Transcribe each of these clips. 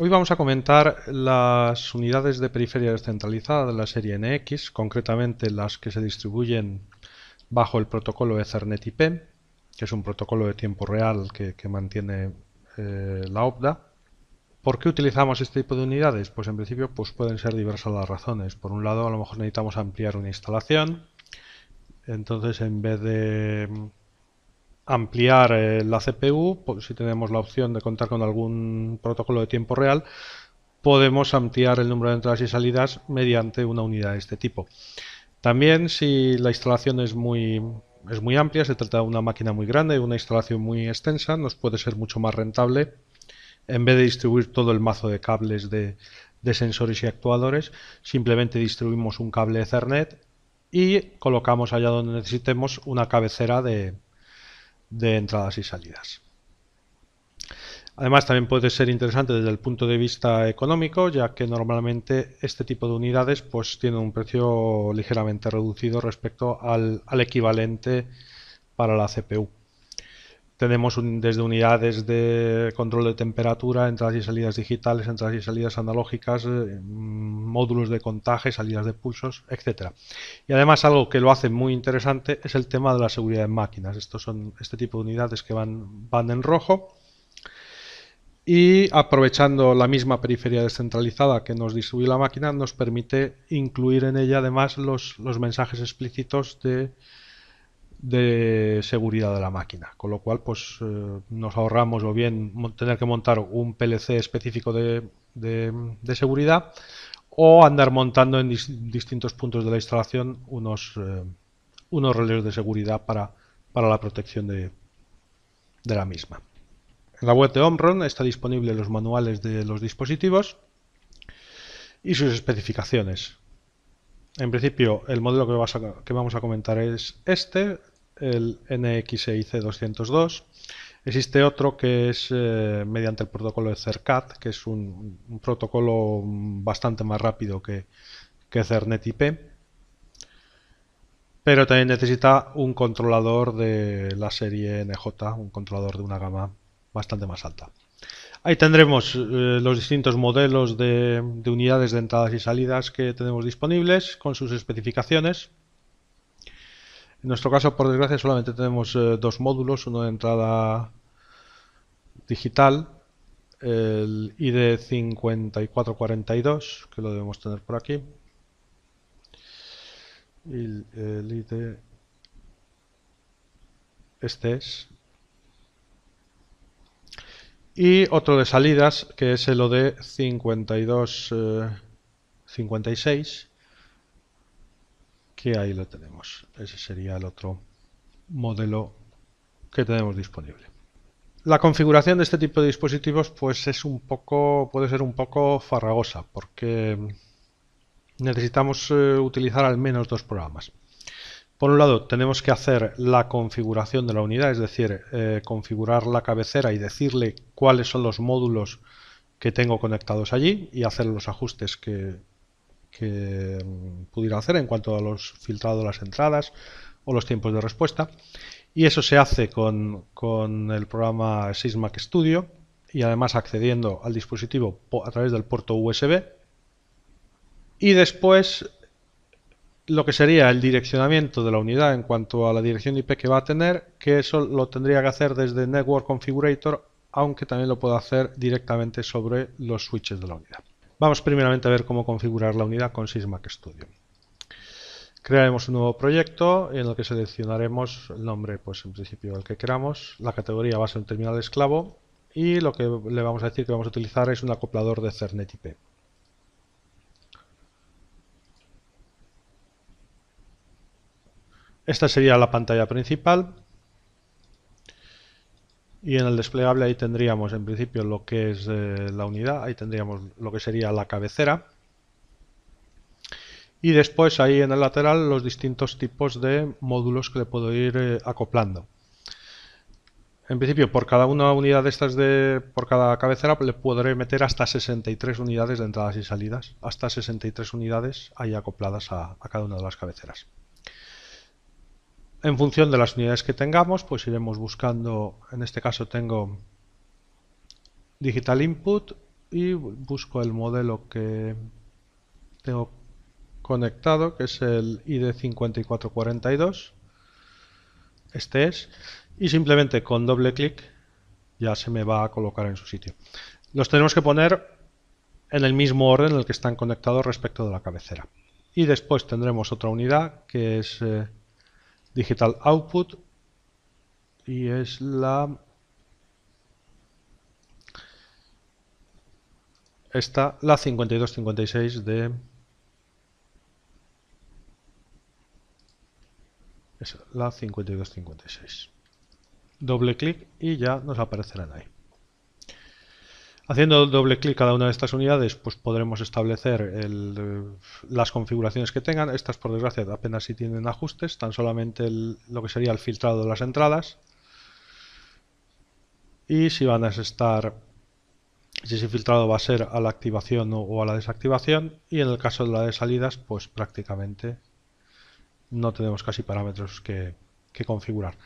Hoy vamos a comentar las unidades de periferia descentralizada de la serie NX, concretamente las que se distribuyen bajo el protocolo Ethernet IP, que es un protocolo de tiempo real que, mantiene eh, la OPDA. ¿Por qué utilizamos este tipo de unidades? Pues en principio pues pueden ser diversas las razones. Por un lado, a lo mejor necesitamos ampliar una instalación, entonces en vez de ampliar eh, la CPU, si tenemos la opción de contar con algún protocolo de tiempo real, podemos ampliar el número de entradas y salidas mediante una unidad de este tipo. También si la instalación es muy, muy amplia, se trata de una máquina muy grande, de una instalación muy extensa, nos puede ser mucho más rentable en vez de distribuir todo el mazo de cables de, de sensores y actuadores, simplemente distribuimos un cable Ethernet y colocamos allá donde necesitemos una cabecera de, de entradas y salidas. Además también puede ser interesante desde el punto de vista económico, ya que normalmente este tipo de unidades pues tienen un precio ligeramente reducido respecto al, al equivalente para la CPU tenemos desde unidades de control de temperatura, entradas y salidas digitales, entradas y salidas analógicas, eh, módulos de contaje, salidas de pulsos, etc. Y además algo que lo hace muy interesante es el tema de la seguridad en máquinas. Estos son este tipo de unidades que van, van en rojo y aprovechando la misma periferia descentralizada que nos distribuye la máquina nos permite incluir en ella además los mensajes explícitos de de seguridad de la máquina, con lo cual pues eh, nos ahorramos o bien tener que montar un PLC específico de, seguridad o andar montando en distintos puntos de la instalación unos, eh, unos relés de seguridad para, para la protección de, de la misma. En la web de Omron está disponible los manuales de los dispositivos y sus especificaciones. En principio, el modelo que, vamos a comentar es este, el NXIC202. Existe otro que es eh, mediante el protocolo de CERCAT, que es un, protocolo bastante más rápido que, que Cernet IP, pero también necesita un controlador de la serie NJ, un controlador de una gama bastante más alta. Ahí tendremos eh, los distintos modelos de, unidades de entradas y salidas que tenemos disponibles con sus especificaciones. En nuestro caso, por desgracia, solamente tenemos eh, dos módulos, uno de entrada digital, el ID5442, que lo debemos tener por aquí, y el ID, este es, y otro de salidas, que es el OD 52, eh, que ahí lo tenemos. Ese sería el otro modelo que tenemos disponible. La configuración de este tipo de dispositivos pues es un poco, puede ser un poco farragosa, porque necesitamos eh, utilizar al menos dos programas. Por un lado, tenemos que hacer la configuración de la unidad, es decir, eh, configurar la cabecera y decirle cuáles son los módulos que tengo conectados allí y hacer los ajustes que, mm, pudiera hacer en cuanto a los filtrados de las entradas o los tiempos de respuesta. Y eso se hace con, con el programa Sysmac Studio y además accediendo al dispositivo a través del puerto USB. Y después lo que sería el direccionamiento de la unidad en cuanto a la dirección IP que va a tener, que eso lo tendría que hacer desde Network Configurator, aunque también lo puedo hacer directamente sobre los switches de la unidad. Vamos primeramente a ver cómo configurar la unidad con Sysmac Studio. Crearemos un nuevo proyecto en el que seleccionaremos el nombre, pues en principio el que queramos, la categoría va a ser un terminal esclavo y lo que le vamos a decir que vamos a utilizar es un acoplador de Cernet IP. Esta sería la pantalla principal. Y en el desplegable ahí tendríamos en principio lo que es eh, la unidad, ahí tendríamos lo que sería la cabecera. Y después ahí en el lateral los distintos tipos de módulos que le puedo ir eh, acoplando. En principio, por cada una unidad de estas de por cada cabecera le podré meter hasta 63 unidades de entradas y salidas, hasta 63 unidades ahí acopladas a cada una de las cabeceras. En función de las unidades que tengamos, pues iremos buscando, en este caso tengo digital input y busco el modelo que tengo conectado, que es el ID5442, este es, y simplemente con doble clic ya se me va a colocar en su sitio. Los tenemos que poner en el mismo orden en el que están conectados respecto de la cabecera. Y después tendremos otra unidad que es... Eh, Digital Output y es la esta la 5256 de es la 5256 doble clic y ya nos aparecerán ahí Haciendo doble clic cada una de estas unidades, pues podremos establecer eh, las configuraciones que tengan. Estas, por desgracia, apenas si tienen ajustes, tan solamente lo que sería el filtrado de las entradas. Y si van a estar, si ese filtrado va a ser a la activación o a la desactivación. Y en el caso de la de salidas, pues prácticamente no tenemos casi parámetros que, que configurar.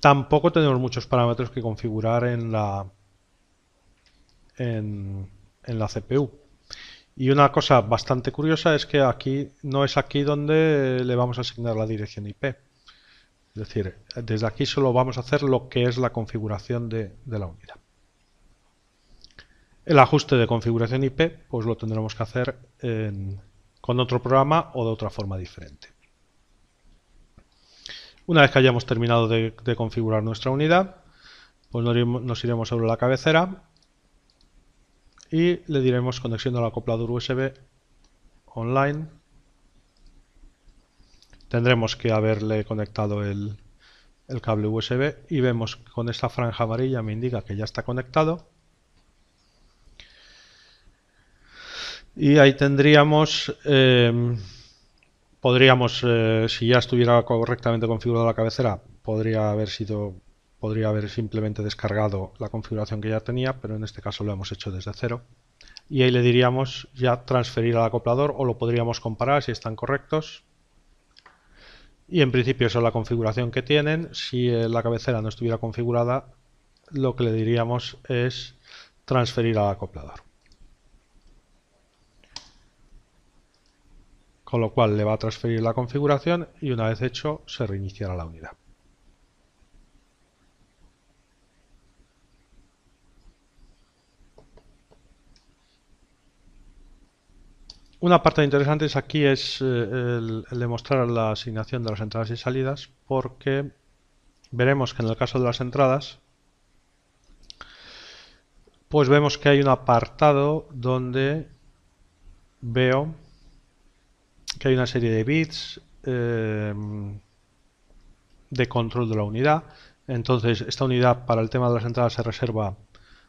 Tampoco tenemos muchos parámetros que configurar en la en, la CPU. Y una cosa bastante curiosa es que aquí no es aquí donde le vamos a asignar la dirección IP. Es decir, desde aquí solo vamos a hacer lo que es la configuración de, la unidad. El ajuste de configuración IP pues lo tendremos que hacer con otro programa o de otra forma diferente. Una vez que hayamos terminado de, de configurar nuestra unidad, pues nos iremos sobre la cabecera y le diremos conexión al acoplador USB online. Tendremos que haberle conectado el, cable USB y vemos que con esta franja amarilla me indica que ya está conectado. Y ahí tendríamos, eh, podríamos, eh, si ya estuviera correctamente configurada la cabecera, podría haber sido podría haber simplemente descargado la configuración que ya tenía, pero en este caso lo hemos hecho desde cero. Y ahí le diríamos ya transferir al acoplador o lo podríamos comparar si están correctos. Y en principio esa es la configuración que tienen. Si eh, la cabecera no estuviera configurada, lo que le diríamos es transferir al acoplador. Con lo cual le va a transferir la configuración y una vez hecho se reiniciará la unidad. Una parte interesante aquí es eh, el, de demostrar la asignación de las entradas y salidas porque veremos que en el caso de las entradas pues vemos que hay un apartado donde veo que hay una serie de bits eh, de control de la unidad. Entonces, esta unidad para el tema de las entradas se reserva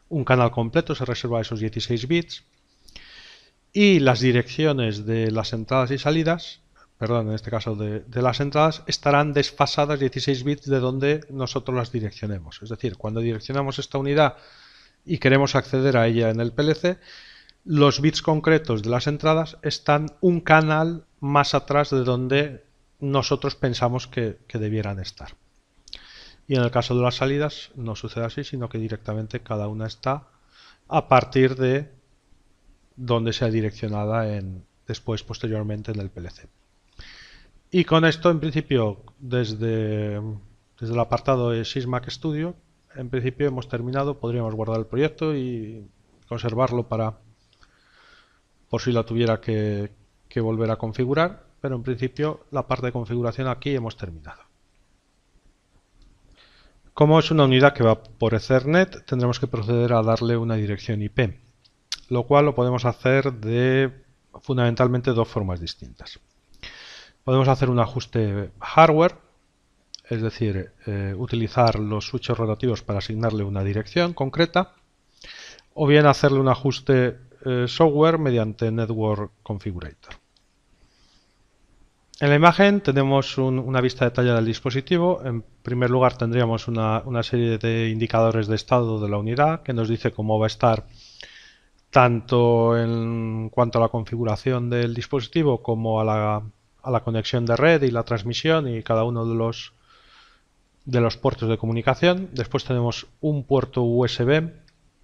un canal completo, se reserva esos 16 bits y las direcciones de las entradas y salidas, perdón, en este caso de, las entradas, estarán desfasadas 16 bits de donde nosotros las direccionemos. Es decir, cuando direccionamos esta unidad y queremos acceder a ella en el PLC, los bits concretos de las entradas están un canal más atrás de donde nosotros pensamos que debieran estar. Y en el caso de las salidas no sucede así, sino que directamente cada una está a partir de donde sea direccionada en, después, posteriormente, en el PLC. Y con esto, en principio, desde, el apartado de Sysmac Studio, en principio hemos terminado, podríamos guardar el proyecto y conservarlo para por si la tuviera que, que volver a configurar, pero en principio la parte de configuración aquí hemos terminado. Como es una unidad que va por Ethernet, tendremos que proceder a darle una dirección IP lo cual lo podemos hacer de fundamentalmente dos formas distintas. Podemos hacer un ajuste hardware, es decir, eh, utilizar los switches rotativos para asignarle una dirección concreta, o bien hacerle un ajuste eh, software mediante Network Configurator. En la imagen tenemos una vista detallada del dispositivo. En primer lugar tendríamos una, serie de indicadores de estado de la unidad que nos dice cómo va a estar tanto en cuanto a la configuración del dispositivo como a la, a la conexión de red y la transmisión y cada uno de los, de los puertos de comunicación. Después tenemos un puerto USB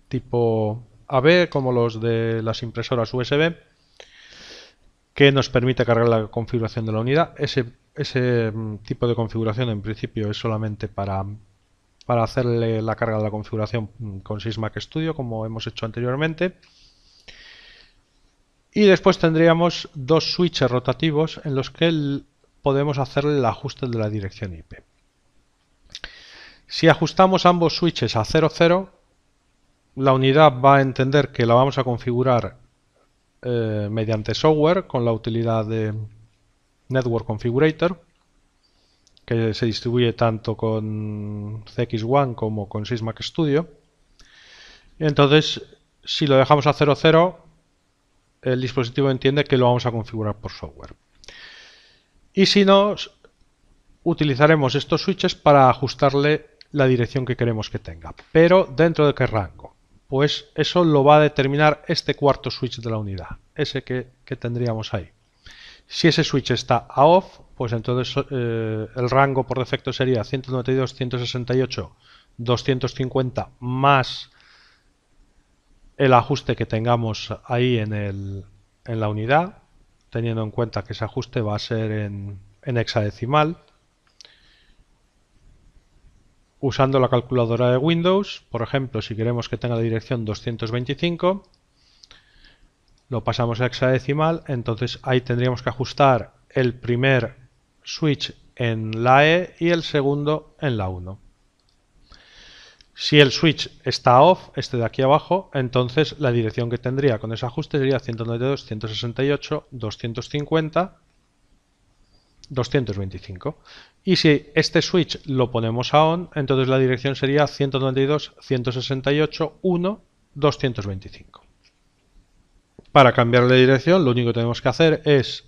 tipo AB como los de las impresoras USB que nos permite cargar la configuración de la unidad. Ese, ese mm, tipo de configuración en principio es solamente para, para hacerle la carga de la configuración mm, con Sysmac Studio como hemos hecho anteriormente. Y después tendríamos dos switches rotativos en los que podemos hacerle el ajuste de la dirección IP. Si ajustamos ambos switches a 00, la unidad va a entender que la vamos a configurar eh, mediante software con la utilidad de Network Configurator que se distribuye tanto con CX1 como con Sysmac Studio. Entonces, si lo dejamos a 00, el dispositivo entiende que lo vamos a configurar por software. Y si no, utilizaremos estos switches para ajustarle la dirección que queremos que tenga. Pero dentro de qué rango? Pues eso lo va a determinar este cuarto switch de la unidad, ese que, tendríamos ahí. Si ese switch está a off, pues entonces eh, el rango por defecto sería 192, 168, 250 más el ajuste que tengamos ahí en, el, en la unidad, teniendo en cuenta que ese ajuste va a ser en, en hexadecimal. Usando la calculadora de Windows, por ejemplo, si queremos que tenga la dirección 225, lo pasamos a hexadecimal, entonces ahí tendríamos que ajustar el primer switch en la E y el segundo en la 1. Si el switch está off, este de aquí abajo, entonces la dirección que tendría con ese ajuste sería 192, 168, 250, 225. Y si este switch lo ponemos a on, entonces la dirección sería 192, 168, 1, 225. Para cambiar la dirección, lo único que tenemos que hacer es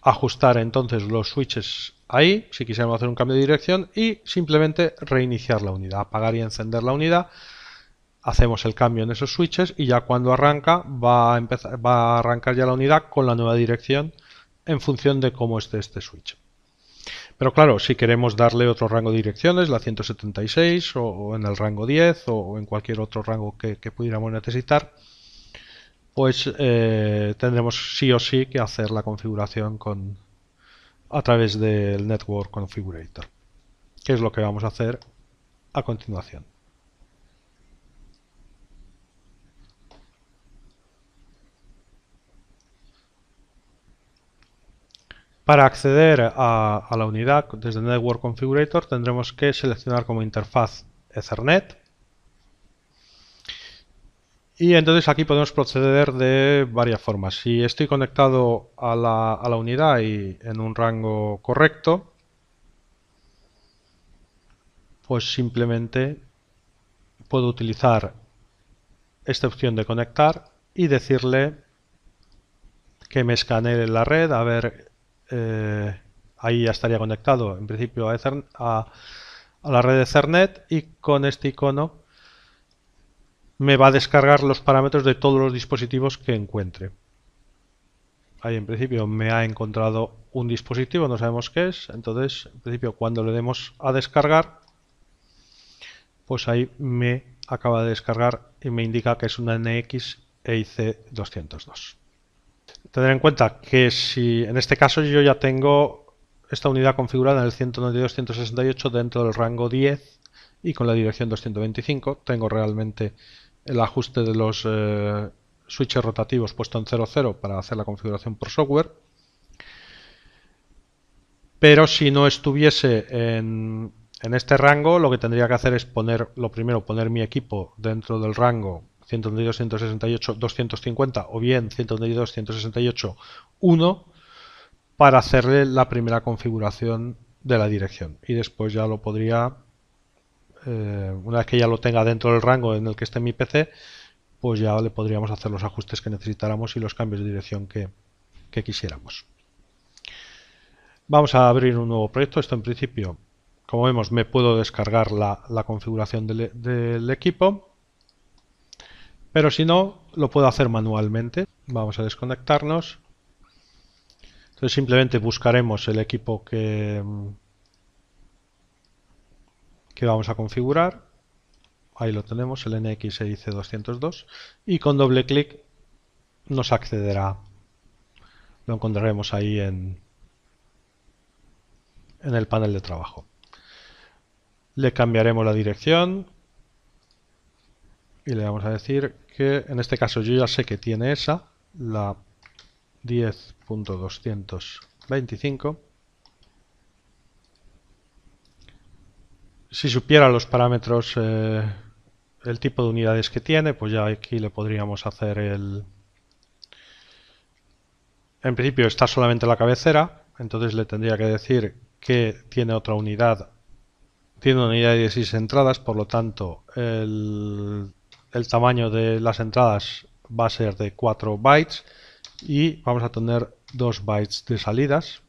ajustar entonces los switches ahí si quisiéramos hacer un cambio de dirección y simplemente reiniciar la unidad, apagar y encender la unidad. Hacemos el cambio en esos switches y ya cuando arranca va a, arrancar ya la unidad con la nueva dirección en función de cómo esté este switch. Pero claro, si queremos darle otro rango de direcciones, la 176 o, en el rango 10 o, en cualquier otro rango que, pudiéramos necesitar, pues eh, tendremos sí o sí que hacer la configuración con, a través del Network Configurator, que es lo que vamos a hacer a continuación. Para acceder a, la unidad desde Network Configurator tendremos que seleccionar como interfaz Ethernet y entonces aquí podemos proceder de varias formas. Si estoy conectado a la, a la unidad y en un rango correcto, pues simplemente puedo utilizar esta opción de conectar y decirle que me escanee la red, a ver, eh, ahí ya estaría conectado en principio a, Ethernet, a, a la red de Ethernet y con este icono me va a descargar los parámetros de todos los dispositivos que encuentre. Ahí en principio me ha encontrado un dispositivo, no sabemos qué es, entonces en principio cuando le demos a descargar, pues ahí me acaba de descargar y me indica que es una NX EIC 202. Tener en cuenta que si en este caso yo ya tengo esta unidad configurada en el 192.168 dentro del rango 10 y con la dirección 225 tengo realmente el ajuste de los eh, switches rotativos puesto en 0.0 para hacer la configuración por software. Pero si no estuviese en, este rango, lo que tendría que hacer es poner, lo primero, poner mi equipo dentro del rango 132.168.250 o bien 132.168.1 para hacerle la primera configuración de la dirección y después ya lo podría eh, una vez que ya lo tenga dentro del rango en el que esté mi PC, pues ya le podríamos hacer los ajustes que necesitáramos y los cambios de dirección que, quisiéramos. Vamos a abrir un nuevo proyecto. Esto en principio, como vemos, me puedo descargar la, configuración del, del equipo. Pero si no, lo puedo hacer manualmente. Vamos a desconectarnos. Entonces simplemente buscaremos el equipo que, que vamos a configurar. Ahí lo tenemos, el nx dice 202 Y con doble clic nos accederá. Lo encontraremos ahí en, en el panel de trabajo. Le cambiaremos la dirección y le vamos a decir que en este caso yo ya sé que tiene esa, la 10.225 si supiera los parámetros, eh, el tipo de unidades que tiene, pues ya aquí le podríamos hacer el... En principio está solamente la cabecera, entonces le tendría que decir que tiene otra unidad, tiene una unidad de 16 entradas, por lo tanto el, el tamaño de las entradas va a ser de 4 bytes y vamos a tener 2 bytes de salidas,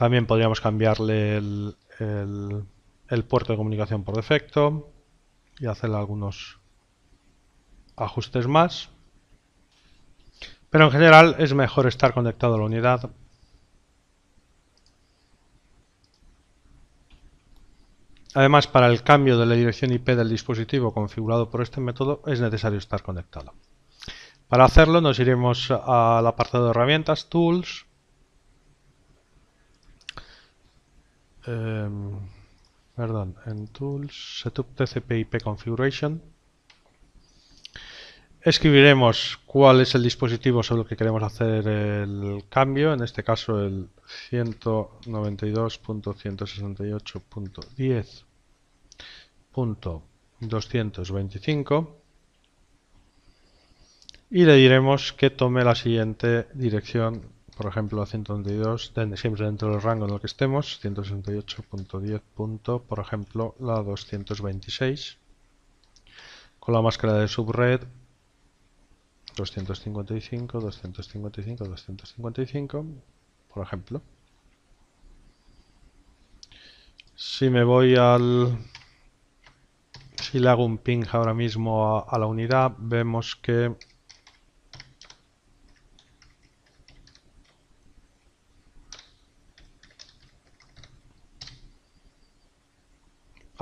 También podríamos cambiarle el, puerto de comunicación por defecto y hacerle algunos ajustes más. Pero en general es mejor estar conectado a la unidad Además, para el cambio de la dirección IP del dispositivo configurado por este método es necesario estar conectado. Para hacerlo nos iremos al apartado de herramientas, Tools, Em, perdón, en Tools, Setup TCP IP Configuration. Escribiremos cuál es el dispositivo sobre el que queremos hacer el cambio, en este caso el 192.168.10.225 y le diremos que tome la siguiente dirección por ejemplo 122, siempre dentro del rango en el que estemos 168.10. por ejemplo la 226 con la máscara de subred 255 255 255 por ejemplo si me voy al si le hago un ping ahora mismo a la unidad vemos que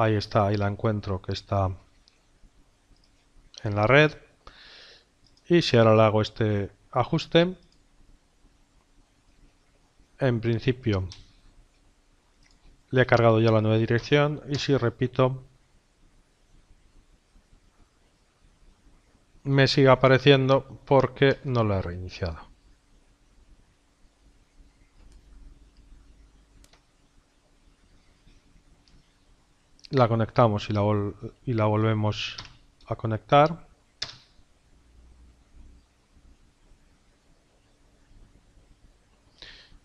Ahí está, ahí la encuentro que está en la red. Y si ahora le hago este ajuste, en principio le he cargado ya la nueva dirección y si repito me sigue apareciendo porque no la he reiniciado. la conectamos y la, y la volvemos a conectar.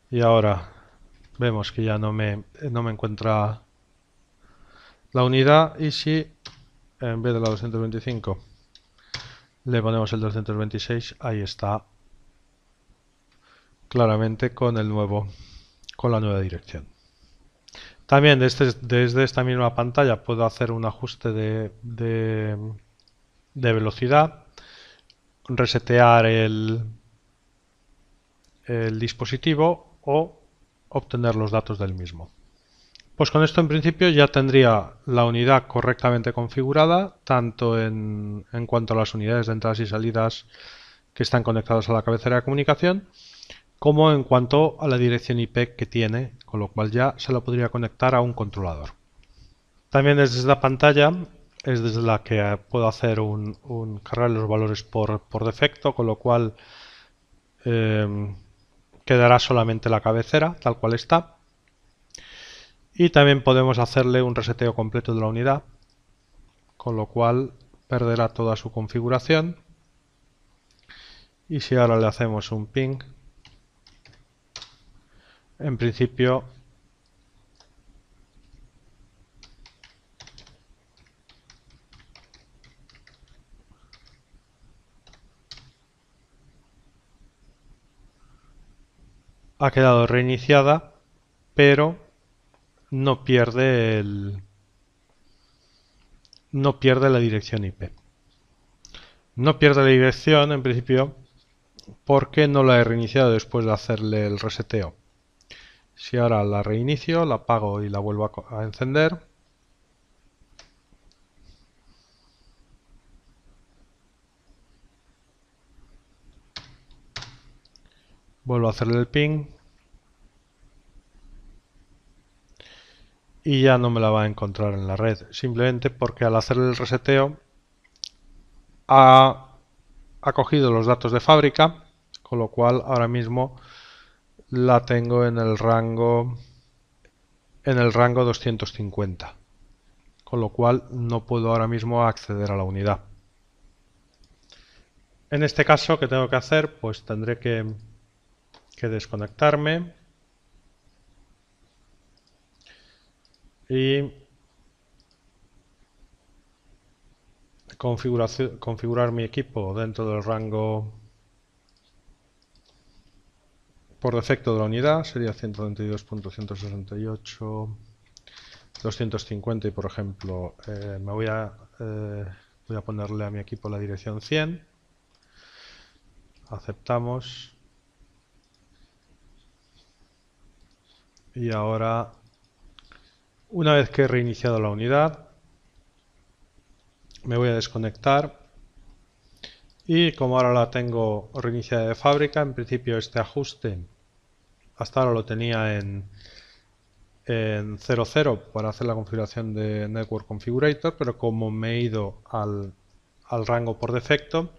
Y ahora vemos que ya no me, no me encuentra la unidad y si en vez de la 225 le ponemos el 226, ahí está claramente con el nuevo con la nueva dirección. También este, desde, esta misma pantalla puedo hacer un ajuste de, velocidad, resetear el, dispositivo o obtener los datos del mismo. Pues con esto en principio ya tendría la unidad correctamente configurada, tanto en cuanto a las unidades de entradas y salidas que están conectadas a la cabecera de comunicación, como en cuanto a la dirección IP que tiene, con lo cual ya se la podría conectar a un controlador. También desde la pantalla es desde la que puedo hacer un, un cargar los valores por, defecto, con lo cual em, quedará solamente la cabecera tal cual está. Y también podemos hacerle un reseteo completo de la unidad, con lo cual perderá toda su configuración. Y si ahora le hacemos un ping en principio ha quedado reiniciada pero no pierde no pierde la dirección IP no pierde la dirección en principio porque no la he reiniciado después de hacerle el reseteo si ahora la reinicio, la apago y la vuelvo a encender, vuelvo a hacerle el ping y ya no me la va a encontrar en la red simplemente porque al hacer el reseteo ha, ha cogido los datos de fábrica con lo cual ahora mismo la tengo en el rango en el rango 250 con lo cual no puedo ahora mismo acceder a la unidad en este caso que tengo que hacer? pues tendré que, que desconectarme y configurar mi equipo dentro del rango por defecto de la unidad sería 132.168, 250 y por ejemplo eh, me voy a, eh, voy a ponerle a mi equipo la dirección 100, aceptamos y ahora una vez que he reiniciado la unidad me voy a desconectar y como ahora la tengo reiniciada de fábrica, en principio este ajuste hasta ahora lo tenía en 00 para hacer la configuración de Network Configurator, pero como me he ido al, rango por defecto,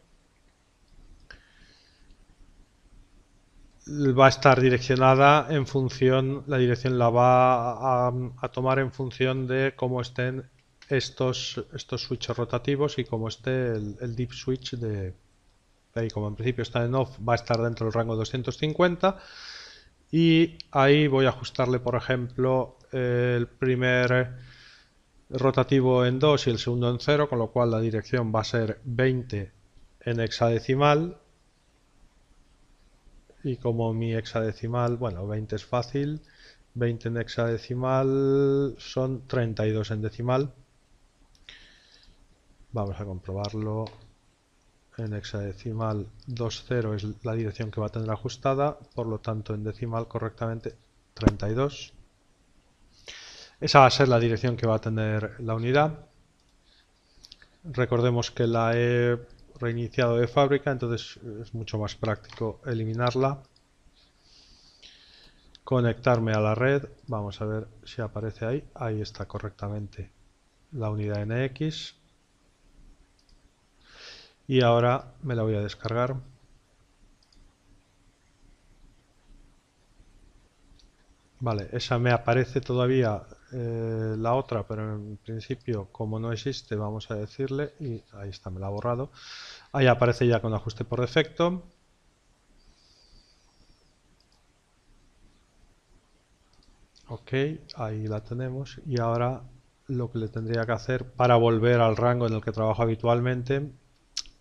va a estar direccionada en función, la dirección la va a, tomar en función de cómo estén estos, estos switches rotativos y cómo esté el, deep switch de, de como en principio está en off, va a estar dentro del rango 250 y ahí voy a ajustarle por ejemplo el primer rotativo en 2 y el segundo en 0 con lo cual la dirección va a ser 20 en hexadecimal y como mi hexadecimal, bueno 20 es fácil 20 en hexadecimal son 32 en decimal vamos a comprobarlo en hexadecimal 20 es la dirección que va a tener ajustada, por lo tanto en decimal correctamente 32. Esa va a ser la dirección que va a tener la unidad. Recordemos que la he reiniciado de fábrica, entonces eh, es mucho más práctico eliminarla. Conectarme a la red, vamos a ver si aparece ahí, ahí está correctamente la unidad NX y ahora me la voy a descargar vale, esa me aparece todavía eh, la otra pero en principio como no existe vamos a decirle y ahí está, me la ha borrado ahí aparece ya con ajuste por defecto ok, ahí la tenemos y ahora lo que le tendría que hacer para volver al rango en el que trabajo habitualmente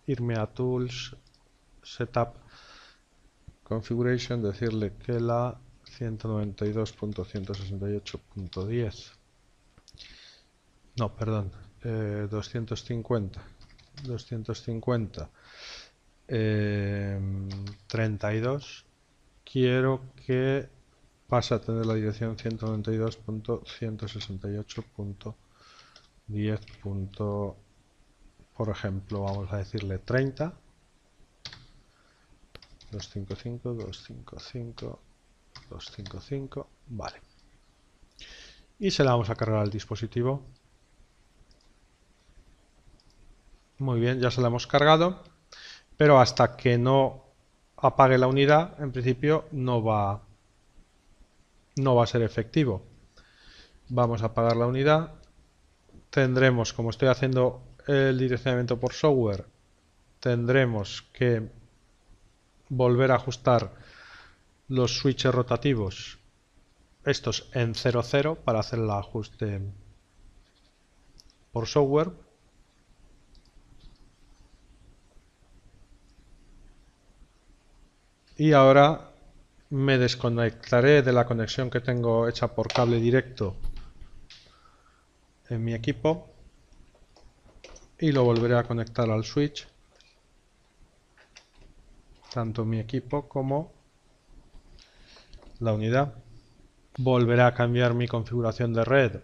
irme a Tools, Setup, Configuration, decirle que la 192.168.10 no, perdón, eh, 250 250 32 quiero que pase a tener la dirección 192.168.10 por ejemplo vamos a decirle 30 255 255 255 vale y se la vamos a cargar al dispositivo muy bien ya se la hemos cargado pero hasta que no apague la unidad en principio no va no va a ser efectivo vamos a apagar la unidad tendremos como estoy haciendo el direccionamiento por software tendremos que volver a ajustar los switches rotativos estos en 00 para hacer el ajuste por software y ahora me desconectaré de la conexión que tengo hecha por cable directo en mi equipo y lo volveré a conectar al switch tanto mi equipo como la unidad volveré a cambiar mi configuración de red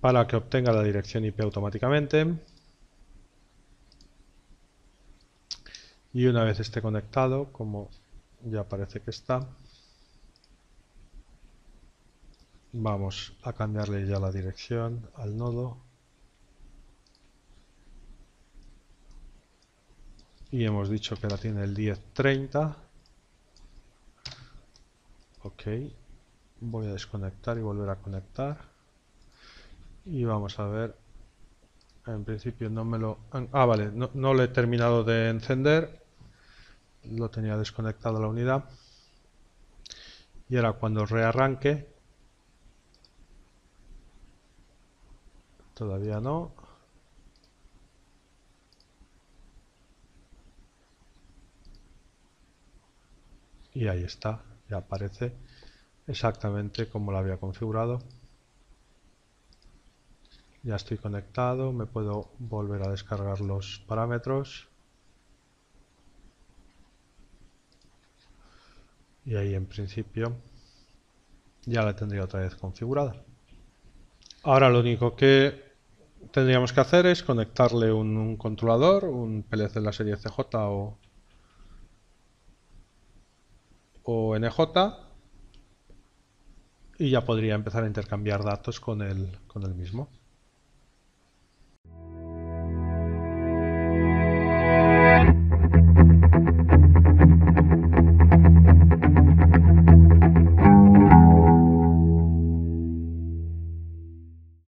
para que obtenga la dirección IP automáticamente y una vez esté conectado como ya parece que está vamos a cambiarle ya la dirección al nodo y hemos dicho que la tiene el 1030 ok voy a desconectar y volver a conectar y vamos a ver en principio no me lo ah vale, no, no lo he terminado de encender lo tenía desconectado la unidad y ahora cuando rearranque todavía no y ahí está, ya aparece exactamente como lo había configurado ya estoy conectado, me puedo volver a descargar los parámetros y ahí en principio ya la tendría otra vez configurada. Ahora lo único que tendríamos que hacer es conectarle un, controlador, un PLC de la serie CJ o, o NJ y ya podría empezar a intercambiar datos con el, con el mismo.